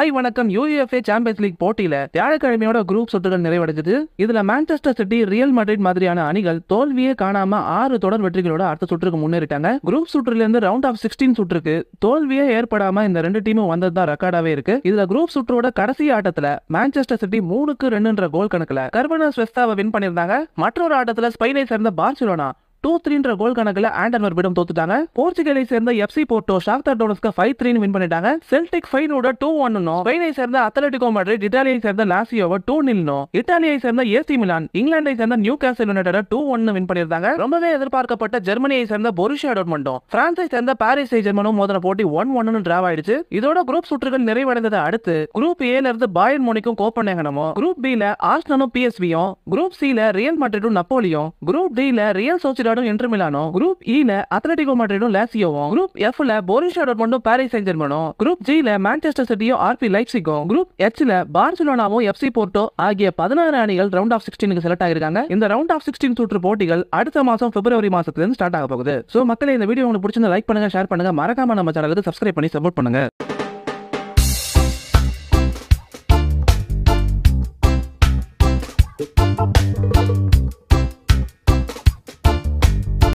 ஐ வணக்கம் UEFA champions league போட்டியில வியாழக்கிழமையோட group சுற்றுகள் நிறைவடைஞ்சது இதுல மான்செஸ்டர் சிட்டி ரியல் மட்ரிட் மாதிரியான அணிகள் தோல்வியே காணாம ஆறு தொடர் வெற்றிகளோட அடுத்த சுற்றுக்கு முன்னேறிட்டாங்க குரூப் சுற்றுல இருந்து ரவுண்ட் ஆஃப் சிக்ஸ்டீன் சுற்றுக்கு தோல்வியே ஏற்படாம இந்த ரெண்டு டீமும் வந்தது தான் ரெக்கார்டாவே இருக்கு இதுல குரூப் சுற்றோட கடைசி ஆட்டத்துல மான்செஸ்டர் சிட்டி மூணுக்கு ரெண்டுன்ற கோல் கணக்குல கர்பனஸ் வெஸ்தாவை வின் பண்ணிருந்தாங்க மற்றொரு ஆட்டத்துல ஸ்பெயினை சேர்ந்த பார்சிலோனா டூ த்ரீன்ற கோல் கணக்கில் ஆண்டன் விடம் தோத்துட்டாங்க போர்ச்சுகலை சேர்ந்த எஃப்சி போர்ட்டோ ஷாக்தர் டோனஸ்க்கு ஃபைவ் த்ரீன்னு வின் பண்ணிட்டாங்க செல்டிக் ஃபைனோட டூ ஒன்னும் ஸ்பெயினை சேர்ந்த அத்லட்டிகோ மட்ரிட் இட்டாலியை சேர்ந்த லாசியோவை டூ நில்னும் இட்டாலியை சேர்ந்த ஏசி மிலான் இங்கிலாந்தை சேர்ந்த நியூ கேசல் யுனைடட டூ ஒன்னு வின் பண்ணிருந்தாங்க ரொம்பவே எதிர்பார்க்கப்பட்ட ஜெர்மனியை சேர்ந்த பொருஷியா டோட்மண்டும் பிரான்சை சேர்ந்த பாரிஸ் ஜெர்மனும் மோதன போட்டி ஒன் ஒன்னு டிராவ் ஆயிடுச்சு இதோட குரூப் சுற்றுகள் நிறைவடைந்ததை அடுத்து குரூப் ஏல இருந்து பாயன் மோனிக்கும் கோப்பனேகனமும் குரூப் பில ஆர்ஸ்னனும் பிஎஸ்பியும் குரூப் சில ரியல் மட்ரிடும் நப்போலியும் குரூப் டில ரியல் சோசிடா டாட்டும் இன்டர் மிலானோ குரூப் இல அத்லட்டிகோ மாட்ரிடும் லாசியோவும் குரூப் எஃப்ல போரிஷா டாட்மண்டும் பாரிஸ் செயின் ஜெர்மனும் குரூப் ஜில மான்செஸ்டர் சிட்டியும் ஆர்பி லைப்சிக்கும் குரூப் எச்ல பார்சிலோனாவும் எஃப்சி போர்ட்டோ ஆகிய பதினாறு அணிகள் ரவுண்ட் ஆஃப் சிக்ஸ்டீனுக்கு செலக்ட் ஆகிருக்காங்க இந்த ரவுண்ட் ஆஃப் சிக்ஸ்டீன் சுற்று போட்டிகள் அடுத்த மாசம் பிப்ரவரி மாதத்துல இருந்து ஸ்டார்ட் ஆக போகுது சோ மக்களை இந்த வீடியோ உங்களுக்கு பிடிச்சிருந்தா லைக் பண்ணுங்க ஷேர் பண்ணுங்க மறக்காம நம்ம சேனலுக்கு சப்ஸ்கிரைப் பண்ணி சப்போர்ட் பண்ணுங்க